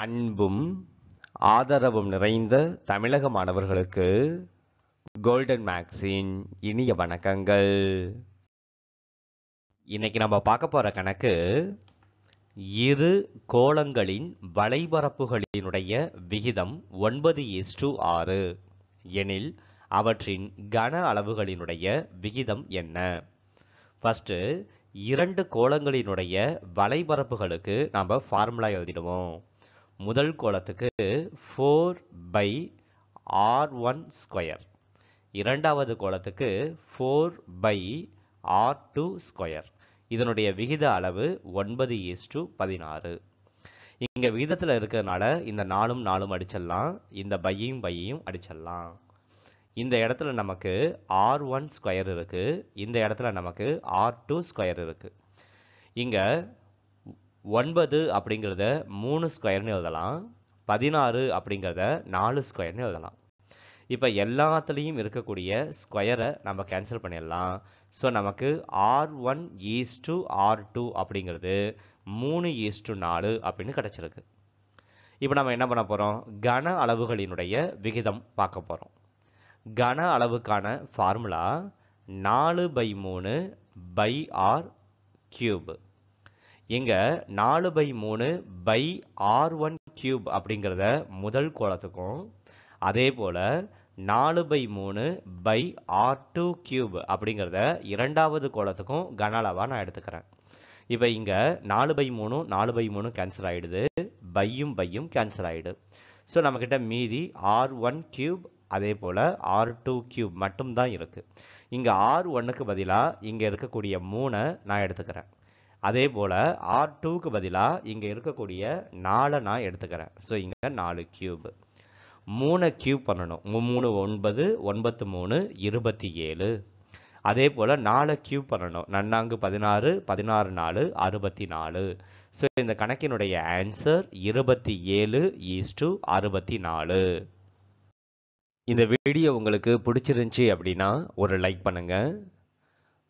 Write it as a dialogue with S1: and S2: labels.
S1: அன்பும் ஆதரவும் நிறைந்த தமிழக மாணவர்களுக்கு கோல்டன் மேக்ஸின் இனிய வணக்கங்கள் இன்னைக்கு நம்ம பார்க்க போகிற கணக்கு இரு கோளங்களின் வளைபரப்புகளினுடைய விகிதம் ஒன்பது இஸ்டு ஆறு எனில் அவற்றின் கன அளவுகளினுடைய விகிதம் என்ன ஃபஸ்ட்டு இரண்டு கோளங்களினுடைய வலைபரப்புகளுக்கு நாம் ஃபார்முலா எழுதிடுவோம் முதல் கோலத்துக்கு four pi r one square இரண்டாவது கோலத்துக்கு four pi r two square இதனுடைய விகித அளவு ஒன்பது ஈஸ் டு பதினாறு இங்க விகிதத்தில் இருக்கிறதுனால இந்த நாலும் நாலும் அடிச்சிடலாம் இந்த பையும் பையையும் அடிச்சிடலாம் இந்த இடத்துல நமக்கு ஆர் ஒன் ஸ்கொயர் இருக்குது இந்த இடத்துல நமக்கு ஆர் டூ ஸ்கொயர் இருக்குது இங்கே ஒன்பது அப்படிங்கிறத மூணு ஸ்கொயர்னு எழுதலாம் பதினாறு அப்படிங்கிறத நாலு ஸ்கொயர்னு எழுதலாம் இப்போ எல்லாத்துலேயும் இருக்கக்கூடிய ஸ்கொயரை நம்ம கேன்சல் பண்ணிடலாம் ஸோ நமக்கு r one is to r two அப்படிங்கிறது மூணு ஈஸ் டு நாலு அப்படின்னு கிடச்சிருக்கு இப்போ நம்ம என்ன பண்ண போகிறோம் கன அளவுகளினுடைய விகிதம் பார்க்க போகிறோம் கன அளவுக்கான ஃபார்முலா நாலு பை மூணு பை ஆர் கியூபு இங்கே நாலு பை மூணு பை ஆர் ஒன் கியூப் அப்படிங்கிறத முதல் கோலத்துக்கும் அதே போல் நாலு பை மூணு பை ஆர் டூ கியூப் அப்படிங்கிறத இரண்டாவது கோலத்துக்கும் கன அளவாக நான் எடுத்துக்கிறேன் இப்போ இங்கே நாலு பை மூணு நாலு பை மூணு கேன்சல் ஆகிடுது பையும் பையும் கேன்சல் ஆகிடுது ஸோ நம்மக்கிட்ட மீதி ஆர் ஒன் கியூப் அதே போல் ஆர் டூ கியூப் மட்டும்தான் இருக்குது இங்கே ஆர் ஒன்றுக்கு பதிலாக இங்கே இருக்கக்கூடிய மூணை நான் எடுத்துக்கிறேன் அதே போல் ஆர் டூக்கு பதிலாக இங்கே இருக்கக்கூடிய நாலை நான் எடுத்துக்கிறேன் ஸோ இங்கே நாலு கியூப் மூணு கியூப் பண்ணணும் மூணு ஒன்பது ஒன்பத்து மூணு இருபத்தி ஏழு அதே போல் நாலு கியூப் பண்ணணும் நன்னாங்கு பதினாறு பதினாறு நாலு அறுபத்தி நாலு ஸோ இந்த கணக்கினுடைய ஆன்சர் இருபத்தி ஏழு ஈஸ் டு அறுபத்தி நாலு இந்த வீடியோ உங்களுக்கு பிடிச்சிருந்துச்சி அப்படின்னா ஒரு லைக் பண்ணுங்கள்